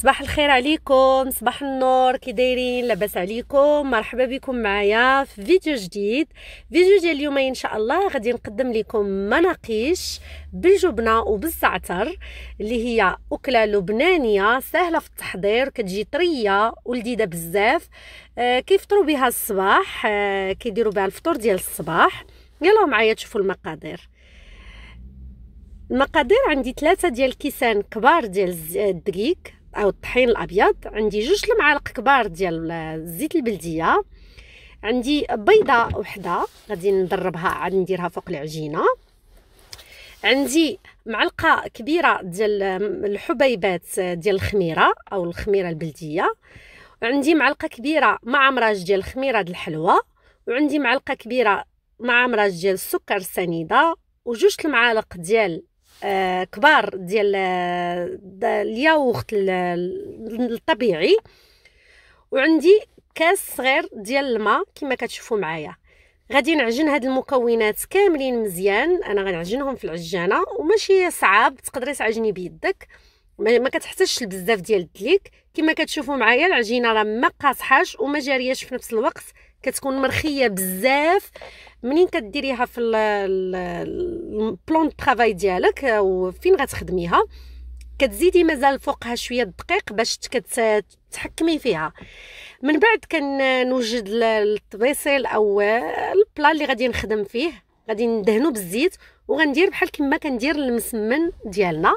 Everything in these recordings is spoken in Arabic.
صباح الخير عليكم صباح النور كي دايرين لاباس عليكم مرحبا بكم معايا في فيديو جديد فيديو ديال اليوم ان شاء الله غادي نقدم لكم مناقيش بالجبنه وبالزعتر اللي هي اكله لبنانيه سهله في التحضير كتجي طريه ولذيذه بزاف آه، كيفطروا بها الصباح آه، كيديروا بها الفطور ديال الصباح يلا معايا تشوفوا المقادير المقادير عندي ثلاثة ديال كيسان كبار ديال الدقيق او الطحين الابيض عندي جوج المعالق كبار ديال الزيت البلديه عندي بيضه وحده غادي نضربها عاد نديرها فوق العجينه عندي معلقه كبيره ديال الحبيبات ديال الخميره او الخميره البلديه عندي معلقه كبيره مع مراج ديال الخميره ديال الحلوى وعندي معلقه كبيره مع مراج ديال السكر السنيده وجوج المعالق ديال آه، كبار ديال آه، الياوغت الطبيعي وعندي كاس صغير ديال الماء كما كتشوفوا معايا غادي نعجن هاد المكونات كاملين مزيان انا غنعجنهم في العجانه وماشي صعاب تقدري تعجني بيدك ما كتحتاجش بزاف ديال الدليك كما كتشوفوا معايا العجينه راه ما قاصحاش وما جارياش في نفس الوقت كتكون مرخيه بزاف منين كديريها في البلون طرافاي ديالك وفين غتخدميها كتزيدي مازال فوقها شويه الدقيق باش تحكمي فيها من بعد كنوجد الطبيسيل او البلا اللي غادي نخدم فيه غادي ندهنو بالزيت وغندير بحال كما كندير المسمن ديالنا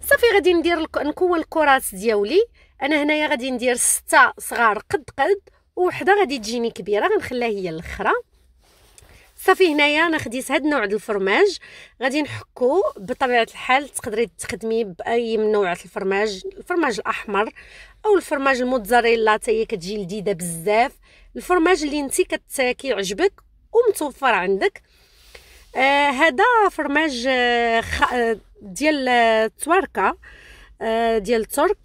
صافي غادي ندير نكون الكرات ديالي انا هنايا غادي ندير ستة صغار قد قد وحده غادي تجيني كبيره غنخليها هي الاخرى صافي هنايا انا خديت هاد النوع ديال الفرماج غادي نحكو بطبيعه الحال تقدري تخدمي باي من نوع الفرماج الفرماج الاحمر او الفرماج الموتزاريلا حتى هي كتجي لذيذه بزاف الفرماج اللي انت كيعجبك ومتوفر عندك آه فرماج آه, آه، ديال التواركه آه، آه، ديال الترك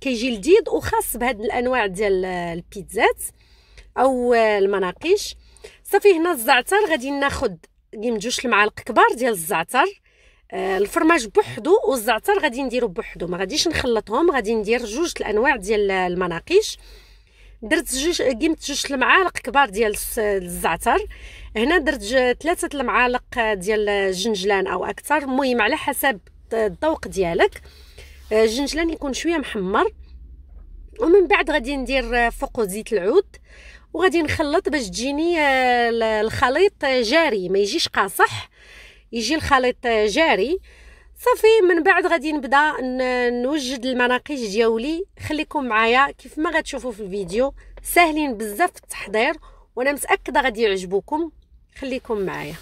كيجي لذيذ وخاص بهاد الانواع ديال البيتزات او آه، المناقيش صافي هنا الزعتر غادي ناخذ ديما جوج المعالق كبار ديال الزعتر آه، الفرماج بوحدو والزعتر غادي نديرو بوحدو ما غاديش نخلطهم غادي ندير جوج الانواع ديال المناقيش درت جوج قيمت جوج المعالق كبار ديال الزعتر هنا درت ثلاثه المعالق ديال الجنجلان او اكثر المهم على حسب الذوق ديالك آه، الجنجلان يكون شويه محمر ومن بعد غادي ندير آه، فوقو زيت العود وغادي نخلط باش تجيني آه، الخليط جاري ما يجيش قاصح يجي الخليط جاري صافي من بعد غادي نبدا نوجد المناقيش ديالي خليكم معايا كيف ما غتشوفوا في الفيديو ساهلين بزاف في التحضير وانا متاكده غادي يعجبوكم خليكم معايا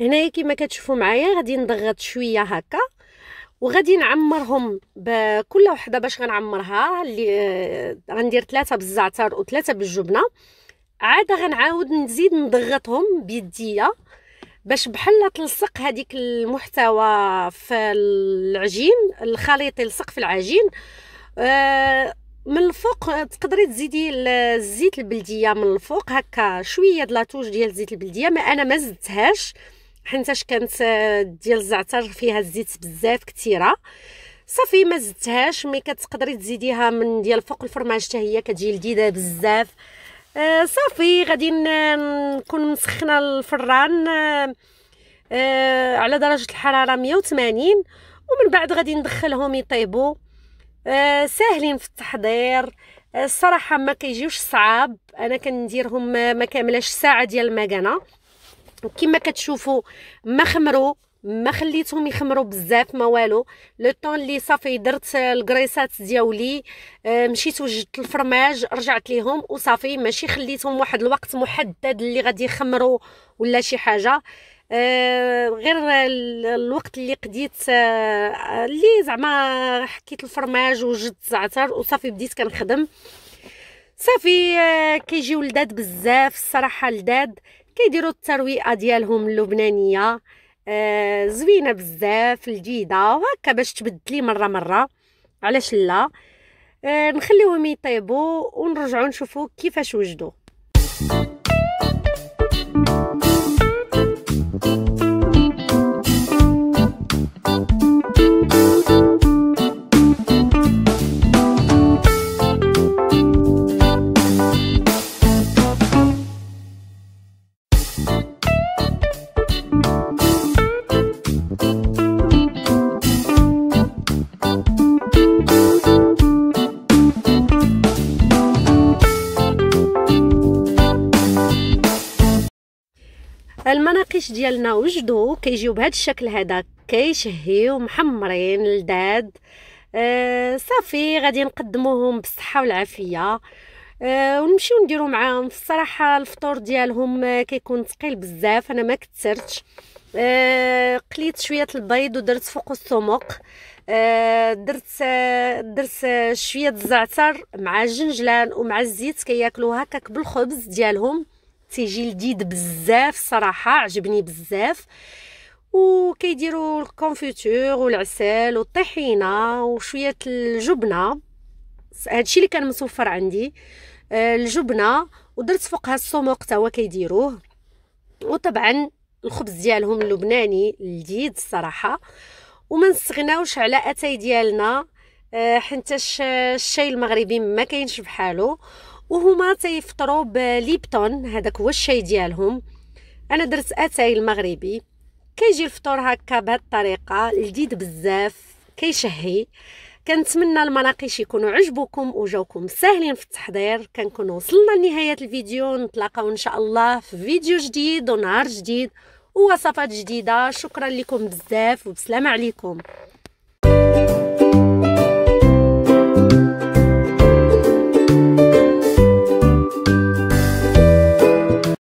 هنايا كما كتشوفوا معايا غادي نضغط شويه هكا وغادي نعمرهم بكل وحده باش غنعمرها اللي آه، غندير ثلاثه بالزعتر وثلاثه بالجبنه عاد غنعاود نزيد نضغطهم بيديا باش بحال تلصق هذيك المحتوى في العجين الخليط يلصق في العجين آه، من الفوق تقدري تزيدي الزيت البلديه من الفوق هكا شويه د لاطوش ديال زيت البلديه ما انا ما زدتهاش حيتاش كانت آه، ديال الزعتر فيها الزيت بزاف كثيره صافي ما زدتهاش مي كتقدري تزيديها من ديال فوق الفرماج حتى هي كتجي لذيذه بزاف آه، صافي غادي نكون مسخنه الفران آه، على درجه الحراره 180 ومن بعد غادي ندخلهم يطيبوا ساهلين في التحضير الصراحه ما كيجيوش صعاب انا كنديرهم ما كاملاش ساعه ديال المكانه وكما كتشوفوا ما خمروا ما خليتهم يخمروا بزاف ما والو لو طون اللي صافي درت الكريسات ديالي آه، مشيت وجدت الفرماج رجعت ليهم وصافي ماشي خليتهم واحد الوقت محدد اللي غادي يخمروا ولا شي حاجه آه، غير الوقت اللي قديت آه، اللي زعما حكيت الفرماج وجدت زعتر وصافي بديت كنخدم صافي آه كيجيو لداد بزاف الصراحه لداد كيديروا الترويقه ديالهم اللبنانيه آه زوينه بزاف لذيذه وهكا باش تبدلي مره مره علاش لا آه نخليوهم يطيبوا ونرجعوا نشوفوا كيفاش وجدوا فالمناقيش ديالنا وجدو كيجيو بهذا الشكل هذا كيشهيو محمرين لداد أه صافي غادي نقدموهم بالصحه والعافيه أه ونمشيو نديرو معاهم الصراحه الفطور ديالهم كيكون ثقيل بزاف انا ما كثرتش أه قليت شويه البيض ودرت فوق السمق أه درت أه درت شويه الزعتر مع الجنجلان ومع الزيت كياكلوا هكاك بالخبز ديالهم تيجي لذيذ بزاف صراحه عجبني بزاف وكيديروا الكونفيتور والعسل والطحينه وشويه الجبنه هادشي اللي كان متوفر عندي آه، الجبنه ودرت فوقها السموق تا هو كيديروه وطبعا الخبز ديالهم اللبناني لذيذ الصراحه وما نستغناوش على اتاي ديالنا آه، حنتاش الشاي المغربي ما كاينش بحالو وهما تيفطروا بليبتون هذاك هو الشاي ديالهم انا درت اتاي المغربي كيجي الفطور هكا بهاد الطريقه لذيذ بزاف كيشهي كنتمنى المناقيش يكونوا عجبوكم وجاوكم ساهلين في التحضير كنكون وصلنا لنهايه الفيديو نتلاقاو ان شاء الله في فيديو جديد ونهار جديد ووصفات جديده شكرا لكم بزاف وبسلامه عليكم